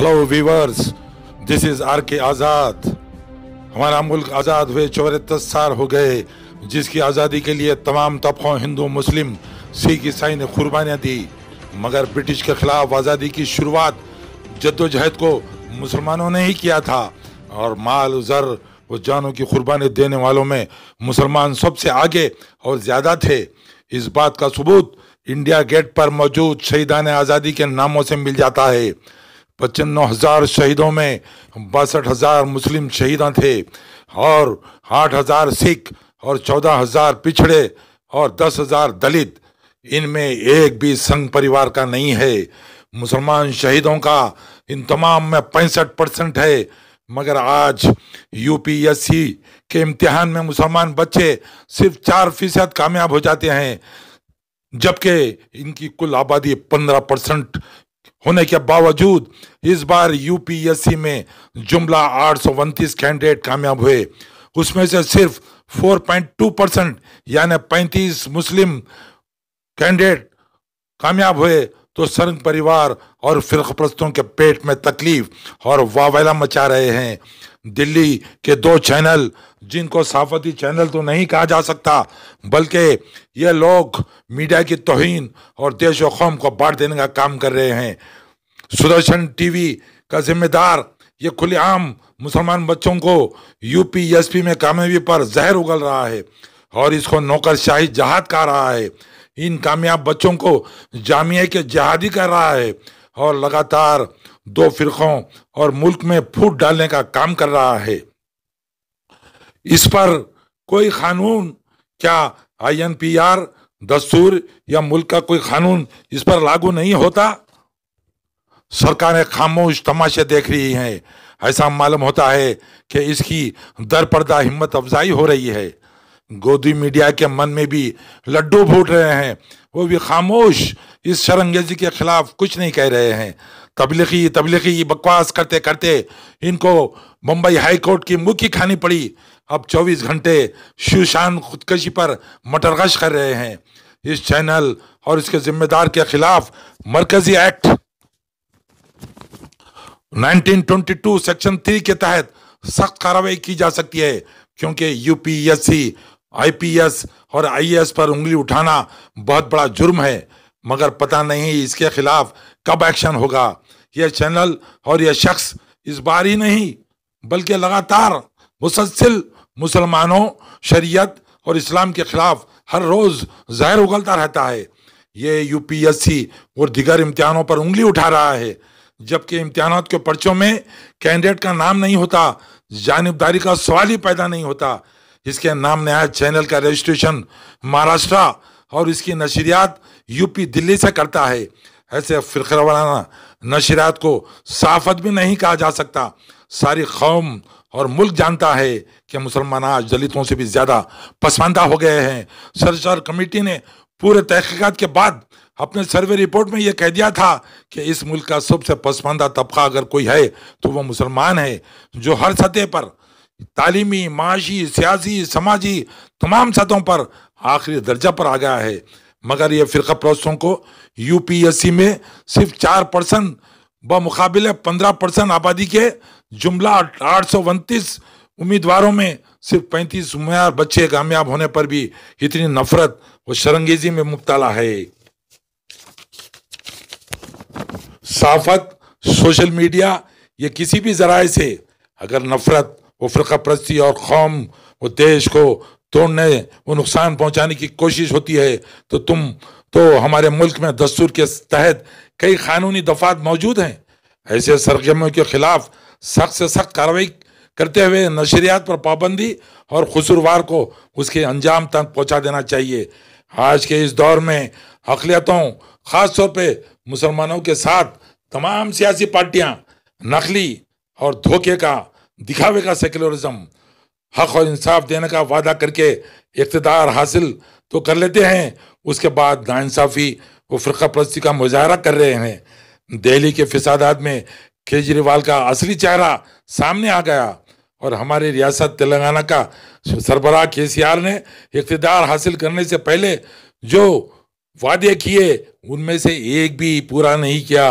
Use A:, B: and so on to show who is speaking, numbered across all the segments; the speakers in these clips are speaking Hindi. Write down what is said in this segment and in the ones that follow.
A: hello viewers this is R K Azad हमारा मुल्क आज़ाद हुए चौहत्तर साल हो गए जिसकी आज़ादी के लिए तमाम तबकों हिंदू मुस्लिम सिख ईसाई ने कुर्बानियाँ दी मगर ब्रिटिश के ख़िलाफ़ आज़ादी की शुरुआत जद्दोजहद को मुसलमानों ने ही किया था और माल ज़र व जानों की कुर्बानी देने वालों में मुसलमान सबसे आगे और ज़्यादा थे इस बात का सबूत इंडिया गेट पर मौजूद शहीदान आज़ादी के नामों से मिल जाता है पचानवे हज़ार शहीदों में बासठ हज़ार मुस्लिम शहीद थे और आठ हज़ार सिख और चौदह हज़ार पिछड़े और दस हज़ार दलित इनमें एक भी संघ परिवार का नहीं है मुसलमान शहीदों का इन तमाम में पैंसठ परसेंट है मगर आज यूपीएससी के इम्तिहान में मुसलमान बच्चे सिर्फ चार फीसद कामयाब हो जाते हैं जबकि इनकी कुल आबादी पंद्रह परसेंट होने के बावजूद इस बार यूपीएससी में जुमला आठ सौ उनतीस कैंडिडेट कामयाब हुए उसमें से सिर्फ 4.2 परसेंट यानी 35 मुस्लिम कैंडिडेट कामयाब हुए तो सरंग परिवार और फिरकप्रस्तों के पेट में तकलीफ और वावेला मचा रहे हैं दिल्ली के दो चैनल जिनको सहाफती चैनल तो नहीं कहा जा सकता बल्कि ये लोग मीडिया की तोहन और देश व कौम को बांट देने का काम कर रहे हैं सुदर्शन टीवी का जिम्मेदार ये खुलेआम मुसलमान बच्चों को यूपी पी में कामयाबी पर जहर उगल रहा है और इसको नौकरशाही जहाद कह रहा है इन कामयाब बच्चों को जामिया के जहादी कर रहा है और लगातार दो फिरकों और मुल्क में फूट डालने का काम कर रहा है इस पर कोई कानून क्या आईएनपीआर दस्तूर या मुल्क का कोई कानून इस पर लागू नहीं होता सरकारें खामोश तमाशे देख रही हैं ऐसा मालूम होता है कि इसकी दर पर्दा हिम्मत अफजाई हो रही है गोदी मीडिया के मन में भी लड्डू फूट रहे हैं वो भी खामोश इस शरंगेजी के खिलाफ कुछ नहीं कह रहे हैं तबलीगी तबलीगी बकवास करते करते इनको मुंबई हाई कोर्ट की मुखी खानी पड़ी अब 24 घंटे शिवशान खुदकशी पर मटरगश कर रहे हैं इस चैनल और इसके जिम्मेदार के खिलाफ मरकजी एक्ट 1922 सेक्शन थ्री के तहत सख्त कार्रवाई की जा सकती है क्योंकि यूपीएससी आईपीएस और आईएएस पर उंगली उठाना बहुत बड़ा जुर्म है मगर पता नहीं इसके खिलाफ कब एक्शन होगा यह चैनल और यह शख्स इस बार ही नहीं बल्कि लगातार मुसलसिल मुसलमानों शरीयत और इस्लाम के खिलाफ हर रोज़ जहर उगलता रहता है ये यूपीएससी और दिगर इम्तहानों पर उंगली उठा रहा है जबकि इम्तहान के पर्चों में कैंडिडेट का नाम नहीं होता जानबदारी का सवाल ही पैदा नहीं होता जिसके नाम नया चैनल का रजिस्ट्रेशन महाराष्ट्र और इसकी नशरियात यूपी दिल्ली से करता है ऐसे फिरकराना नशरियात को साफत भी नहीं कहा जा सकता सारी कौम और मुल्क जानता है कि मुसलमान आज दलितों से भी ज़्यादा पसमानदा हो गए हैं सरचार कमेटी ने पूरे तहकीकत के बाद अपने सर्वे रिपोर्ट में यह कह दिया था कि इस मुल्क का सबसे पसमानदा तबका अगर कोई है तो वह मुसलमान है जो हर सतह पर तालीमी माशी सियासी समाजी तमाम सतहों पर आखिरी दर्जा पर आ गया है मगर ये फ़िरका परस्तों को यूपीएससी में सिर्फ चार परसेंट मुकाबले पंद्रह परसेंट आबादी के जुमला आठ सौ उनतीस उम्मीदवारों में सिर्फ पैंतीस उम्मीदवार बच्चे कामयाब होने पर भी इतनी नफरत व शरंगेजी में मुबतला है साफत सोशल मीडिया ये किसी भी जराए से अगर नफरत वो फ़िरका परस्ती और कौम वो देश को तोड़ने वो नुकसान पहुंचाने की कोशिश होती है तो तुम तो हमारे मुल्क में दस्तूर के तहत कई कानूनी दफात मौजूद हैं ऐसे सरगर्मियों के खिलाफ सख्त से सख्त कार्रवाई करते हुए नशरियात पर पाबंदी और खसुरवार को उसके अंजाम तक पहुँचा देना चाहिए आज के इस दौर में अकलीतों तौर पर मुसलमानों के साथ तमाम सियासी पार्टियाँ नकली और धोखे का दिखावे का सेक्युलरिज्म हक और इंसाफ देने का वादा करके इकतदार हासिल तो कर लेते हैं उसके बाद नाानसाफ़ी व फ़िरका परस्ती का मुजाहरा कर रहे हैं दिल्ली के फसादात में केजरीवाल का असली चेहरा सामने आ गया और हमारी रियासत तेलंगाना का सरबराह के सी आर ने इकतदार हासिल करने से पहले जो वादे किए उनमें से एक भी पूरा नहीं किया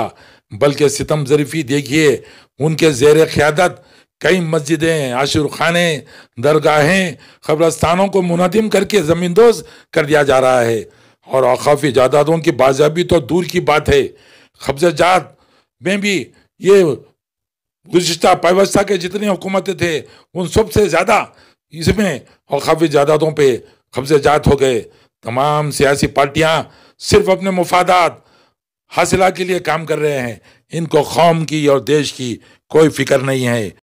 A: बल्कि सितम जरीफी देखिए उनके जेर क़्यादत कई मस्जिदें आशुर खाने दरगाहें खबरस्तानों को मुनदम करके ज़मींदोज कर दिया जा रहा है और अखाफी जायदादों की बाजाबी तो दूर की बात है जात में भी ये गुज्त पावस्था के जितने हुकूमतें थे उन सबसे ज़्यादा इसमें अखाफी जायदादों पर जात हो गए तमाम सियासी पार्टियाँ सिर्फ अपने मफादात हासिला के लिए काम कर रहे हैं इनको कौम की और देश की कोई फिक्र नहीं है